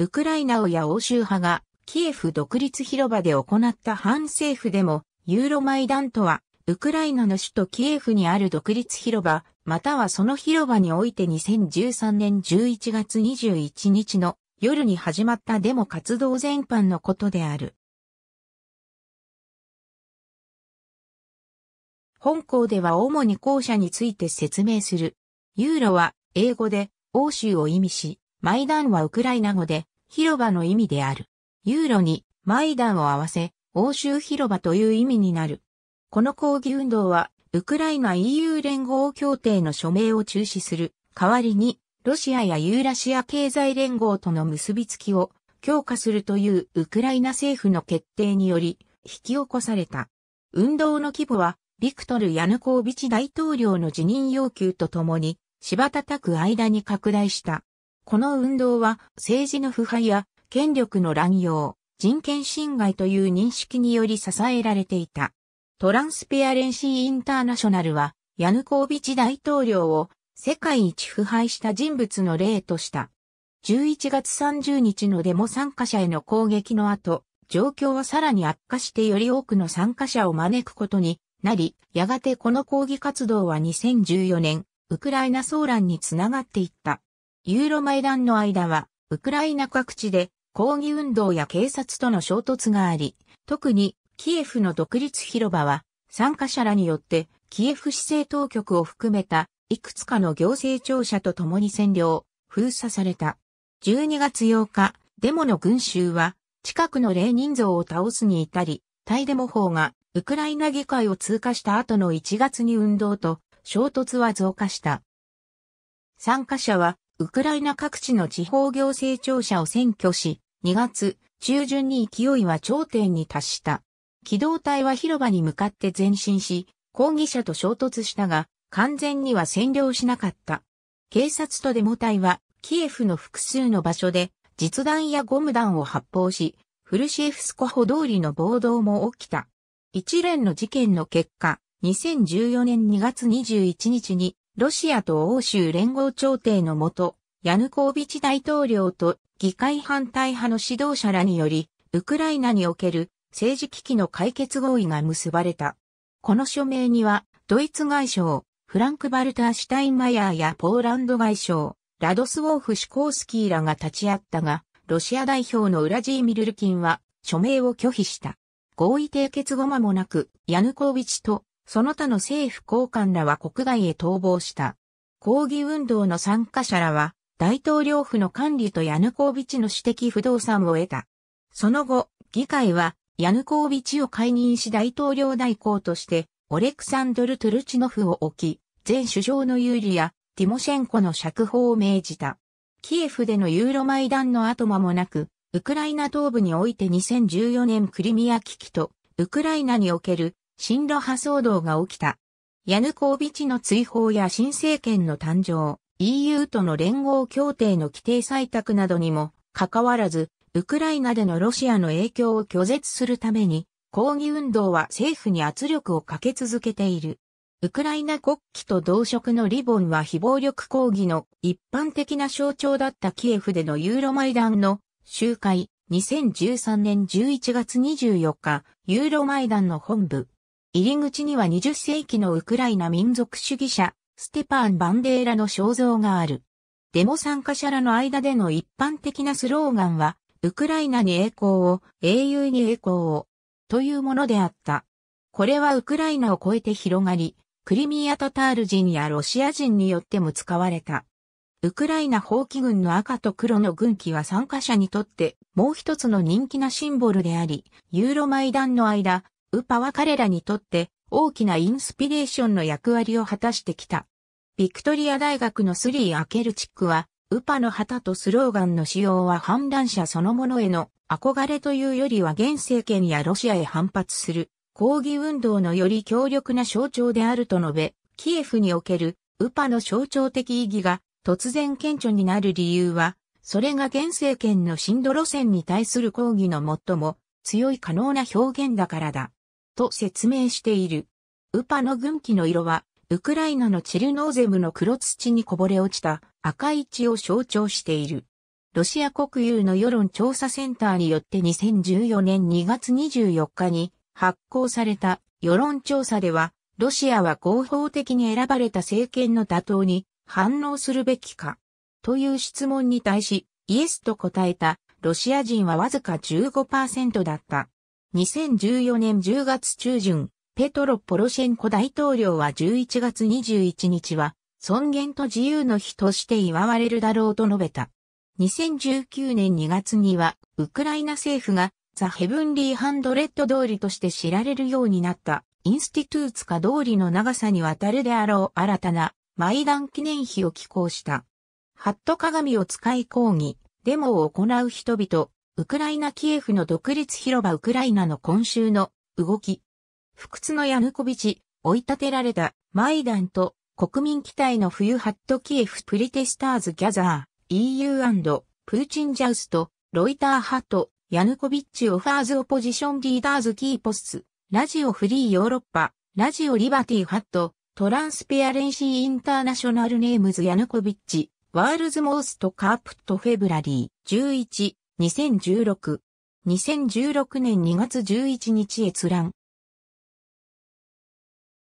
ウクライナをや欧州派がキエフ独立広場で行った反政府でも、ユーロマイダンとは、ウクライナの首都キエフにある独立広場、またはその広場において2013年11月21日の夜に始まったデモ活動全般のことである。本校では主に校舎について説明する。ユーロは英語で欧州を意味し、マイダンはウクライナ語で広場の意味である。ユーロにマイダンを合わせ、欧州広場という意味になる。この抗議運動は、ウクライナ EU 連合協定の署名を中止する。代わりに、ロシアやユーラシア経済連合との結びつきを強化するというウクライナ政府の決定により引き起こされた。運動の規模は、ビクトル・ヤヌコービチ大統領の辞任要求とともに、柴叩く間に拡大した。この運動は政治の腐敗や権力の乱用、人権侵害という認識により支えられていた。トランスペアレンシーインターナショナルは、ヤヌコービチ大統領を世界一腐敗した人物の例とした。11月30日のデモ参加者への攻撃の後、状況はさらに悪化してより多くの参加者を招くことになり、やがてこの抗議活動は2014年、ウクライナ騒乱につながっていった。ユーロマイダンの間は、ウクライナ各地で抗議運動や警察との衝突があり、特にキエフの独立広場は参加者らによってキエフ市政当局を含めたいくつかの行政庁舎と共に占領、封鎖された。12月8日、デモの群衆は近くのレーニン像を倒すに至り、対デモ法がウクライナ議会を通過した後の1月に運動と衝突は増加した。参加者はウクライナ各地の地方行政庁舎を占拠し、2月中旬に勢いは頂点に達した。機動隊は広場に向かって前進し、抗議者と衝突したが、完全には占領しなかった。警察とデモ隊は、キエフの複数の場所で、実弾やゴム弾を発砲し、フルシエフスコホ通りの暴動も起きた。一連の事件の結果、2014年2月21日にロシアと欧州連合調停のもと、ヤヌコービチ大統領と議会反対派の指導者らにより、ウクライナにおける政治危機の解決合意が結ばれた。この署名には、ドイツ外相、フランク・バルター・シュタインマヤーやポーランド外相、ラドスウォーフ・シュコースキーらが立ち会ったが、ロシア代表のウラジーミルルキンは署名を拒否した。合意締結後間もなく、ヤヌコービチとその他の政府高官らは国外へ逃亡した。抗議運動の参加者らは、大統領府の管理とヤヌコービチの私的不動産を得た。その後、議会は、ヤヌコービチを解任し大統領代行として、オレクサンドル・トゥルチノフを置き、前首相の有利や、ティモシェンコの釈放を命じた。キエフでのユーロマイダンの後間もなく、ウクライナ東部において2014年クリミア危機と、ウクライナにおける進路派騒動が起きた。ヤヌコービチの追放や新政権の誕生、EU との連合協定の規定採択などにも、かかわらず、ウクライナでのロシアの影響を拒絶するために、抗議運動は政府に圧力をかけ続けている。ウクライナ国旗と同色のリボンは非暴力抗議の一般的な象徴だったキエフでのユーロマイダンの集会2013年11月24日、ユーロマイダンの本部入り口には20世紀のウクライナ民族主義者、ステパン・バンデーラの肖像がある。デモ参加者らの間での一般的なスローガンは、ウクライナに栄光を、英雄に栄光を、というものであった。これはウクライナを超えて広がり、クリミアタタール人やロシア人によっても使われた。ウクライナ放棄軍の赤と黒の軍旗は参加者にとってもう一つの人気なシンボルであり、ユーロマイダンの間、ウパは彼らにとって大きなインスピレーションの役割を果たしてきた。ビクトリア大学のスリー・アケルチックは、ウパの旗とスローガンの使用は反乱者そのものへの憧れというよりは現政権やロシアへ反発する抗議運動のより強力な象徴であると述べ、キエフにおけるウパの象徴的意義が突然顕著になる理由は、それが現政権の進路路線に対する抗議の最も強い可能な表現だからだ。と説明している。ウパの軍旗の色は、ウクライナのチルノーゼムの黒土にこぼれ落ちた赤い血を象徴している。ロシア国有の世論調査センターによって2014年2月24日に発行された世論調査では、ロシアは合法的に選ばれた政権の打倒に反応するべきかという質問に対し、イエスと答えたロシア人はわずか15%だった。2014年10月中旬、ペトロ・ポロシェンコ大統領は11月21日は、尊厳と自由の日として祝われるだろうと述べた。2019年2月には、ウクライナ政府が、ザ・ヘブンリー・ハンドレッド通りとして知られるようになった、インスティトゥーツカ通りの長さにわたるであろう新たな、マイダン記念碑を寄稿した。ハット鏡を使い抗議、デモを行う人々、ウクライナ・キエフの独立広場ウクライナの今週の動き。不屈のヤヌコビチ、追い立てられたマイダンと国民期待の冬ハットキエフプリテスターズギャザー EU& プーチンジャウスとロイターハット、ヤヌコビッチオファーズオポジションリーダーズキーポスラジオフリーヨーロッパラジオリバティハットトランスペアレンシーインターナショナルネームズヤヌコビッチワールズモーストカープットフェブラリー11 2016。2016年2月11日閲覧。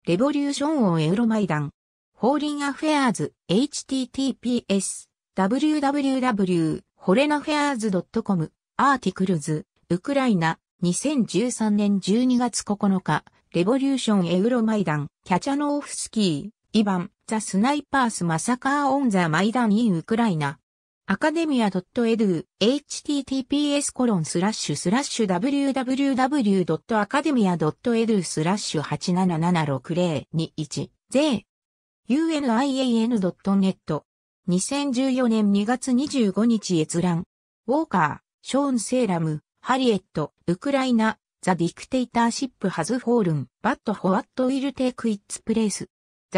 レボリューション王エウロマイダン。ホーリンアフェアーズ https www ホレナフェアーズ .com アーティクルズウクライナ2013年12月9日レボリューションエウロマイダンキャチャノーフスキーイヴァンザスナイパースマサカーオンザマイダンインウクライナアカデミア .edu https コロンスラッシュスラッシュ www.academia.edu スラッシュ8 7 7 6 0 2 1 unian.net 2014年2月25日閲覧ウォーカー、ショーン・セーラム、ハリエット、ウクライナ、ザ・ディクテイターシップ・ハズ・フォールン、バット・ホワット・ウィル・テイク・イッツ・プレイス。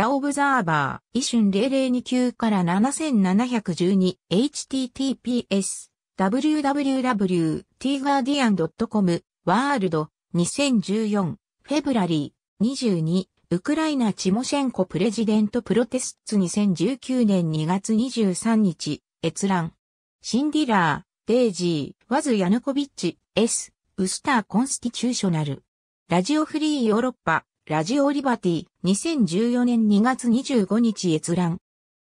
ザ・オブザーバー、イシュン0029から7712、https、www.tguardian.com、ワールド、2014、フェブラリー、22、ウクライナチモシェンコプレジデントプロテスツ2019年2月23日、閲覧。シンディラー、デイジー、ワズ・ヤヌコビッチ、S、ウスター・コンスティチューショナル。ラジオフリーヨーロッパ。ラジオリバティ、2014年2月25日閲覧。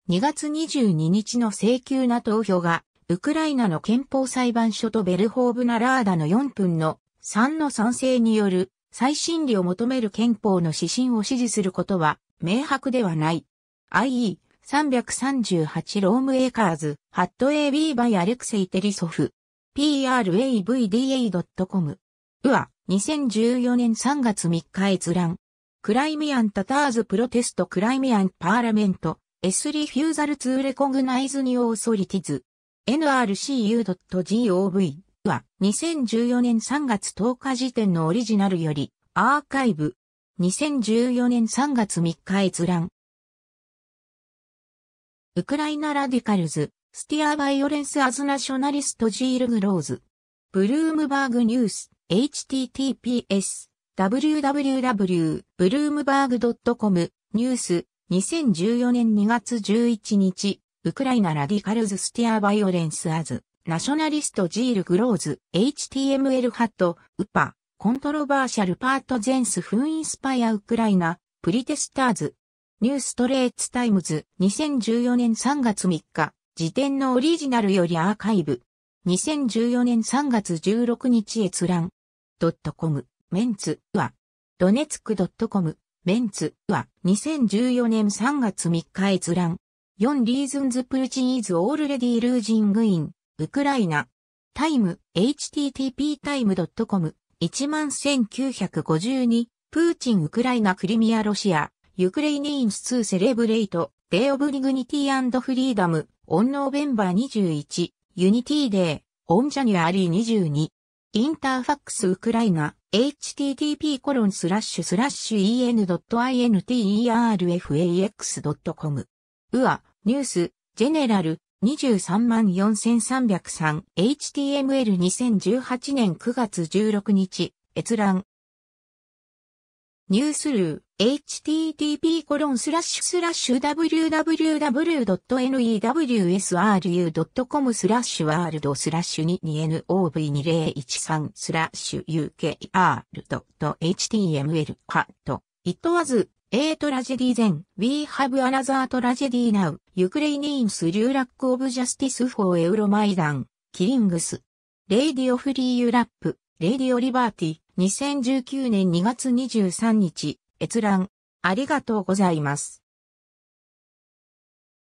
2月22日の請求な投票が、ウクライナの憲法裁判所とベルホーブナラーダの4分の3の賛成による再審理を求める憲法の指針を支持することは明白ではない。IE 338ロームエーカーズ、ハット AB by アレクセイテリソフ。pravda.com。うわ、2014年3月3日閲覧。クライミアン・タターズ・プロテスト・クライミアン・パーラメント、S・ リフューザル・ツー・レコグナイズ・ニオーソリティズ、nrcu.gov は2014年3月10日時点のオリジナルよりアーカイブ2014年3月3日閲覧ウクライナラディカルズスティア・バイオレンス・アズ・ナショナリスト・ジール・グローズブルームバーグニュース https www.bloomberg.com ニュース2014年2月11日、ウクライナラディカルズスティアバイオレンスアズ、ナショナリストジールグローズ、HTML ハット、ウパ、コントロバーシャルパートゼンスフンインスパイアウクライナ、プリテスターズ、ニューストレーツタイムズ、2014年3月3日、時点のオリジナルよりアーカイブ、2014年3月16日閲覧、ドットコム。メンツは、ドネツク .com、メンツは、2014年3月3日閲覧。4 reasons チ u t ズオ is already losing in ウクライナ。タイム、http.time.com、11952、プーチンウクライナクリミアロシア、ユクレイニーンスツーセレブレイト、デイオブリグニティフリーダム、オンノーベンバー21、ユニティデー、オンジャニュアリー22、インターファックスウクライナ、http://en.interfax.com。うわ、ニュース、ジェネラル、234,303HTML2018 年9月16日、閲覧。ニュースルー、http www.newsru.com スラッシュワールドスラッシュ 22nov2013 スラッシュ ukr.html ハット。It was a tragedy then. We have another tragedy now. Ukrainians 流落 of justice for Euromaidan. Killings. r a d y o f Free Europe. レイディオリバーティ、2019年2月23日、閲覧、ありがとうございます。